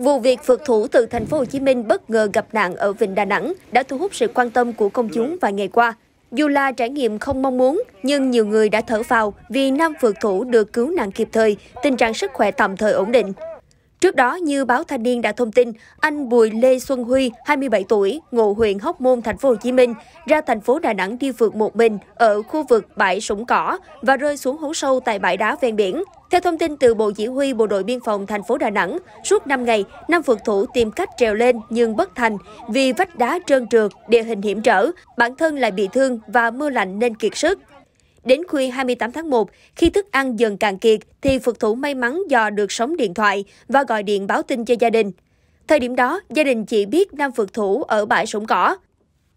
Vụ việc phượt thủ từ thành phố Hồ Chí Minh bất ngờ gặp nạn ở Vịnh Đà Nẵng đã thu hút sự quan tâm của công chúng vài ngày qua. Dù là trải nghiệm không mong muốn, nhưng nhiều người đã thở phào vì nam phượt thủ được cứu nạn kịp thời, tình trạng sức khỏe tạm thời ổn định. Trước đó, như báo Thanh niên đã thông tin, anh Bùi Lê Xuân Huy, 27 tuổi, ngụ huyện Hóc Môn, thành phố Hồ Chí Minh, ra thành phố Đà Nẵng đi phượt một mình ở khu vực bãi Sũng Cỏ và rơi xuống hố sâu tại bãi đá ven biển. Theo thông tin từ Bộ Chỉ huy Bộ đội Biên phòng thành phố Đà Nẵng, suốt 5 ngày, năm phượt thủ tìm cách trèo lên nhưng bất thành vì vách đá trơn trượt, địa hình hiểm trở, bản thân lại bị thương và mưa lạnh nên kiệt sức. Đến khuya 28 tháng 1, khi thức ăn dần cạn kiệt thì Phật thủ may mắn dò được sóng điện thoại và gọi điện báo tin cho gia đình. Thời điểm đó, gia đình chỉ biết nam Phật thủ ở bãi sổng cỏ.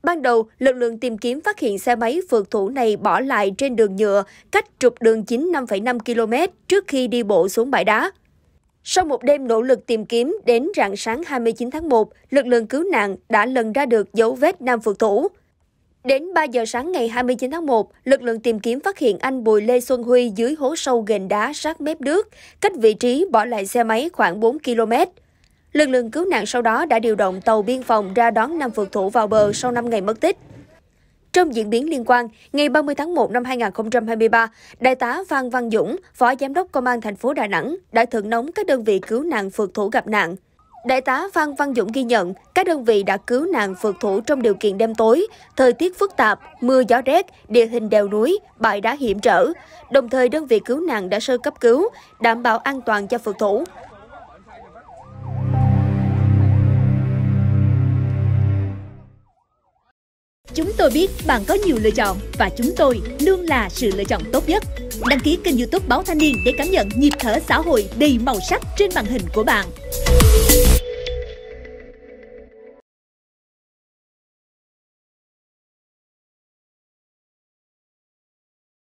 Ban đầu, lực lượng tìm kiếm phát hiện xe máy Phật thủ này bỏ lại trên đường nhựa, cách trục đường chính 5,5 km trước khi đi bộ xuống bãi đá. Sau một đêm nỗ lực tìm kiếm, đến rạng sáng 29 tháng 1, lực lượng cứu nạn đã lần ra được dấu vết nam Phật thủ. Đến 3 giờ sáng ngày 29 tháng 1, lực lượng tìm kiếm phát hiện anh Bùi Lê Xuân Huy dưới hố sâu ghềnh đá sát mép nước, cách vị trí bỏ lại xe máy khoảng 4 km. Lực lượng cứu nạn sau đó đã điều động tàu biên phòng ra đón nam phượt thủ vào bờ sau 5 ngày mất tích. Trong diễn biến liên quan, ngày 30 tháng 1 năm 2023, Đại tá Phan Văn Dũng, Phó Giám đốc Công an thành phố Đà Nẵng đã thượng nóng các đơn vị cứu nạn phượt thủ gặp nạn. Đại tá Phan Văn Dũng ghi nhận, các đơn vị đã cứu nạn vượt thủ trong điều kiện đêm tối, thời tiết phức tạp, mưa gió rét, địa hình đèo núi, bãi đá hiểm trở. Đồng thời đơn vị cứu nạn đã sơ cấp cứu, đảm bảo an toàn cho vượt thủ. Chúng tôi biết bạn có nhiều lựa chọn và chúng tôi luôn là sự lựa chọn tốt nhất. Đăng ký kênh youtube Báo Thanh Niên để cảm nhận nhịp thở xã hội đầy màu sắc trên màn hình của bạn. thank you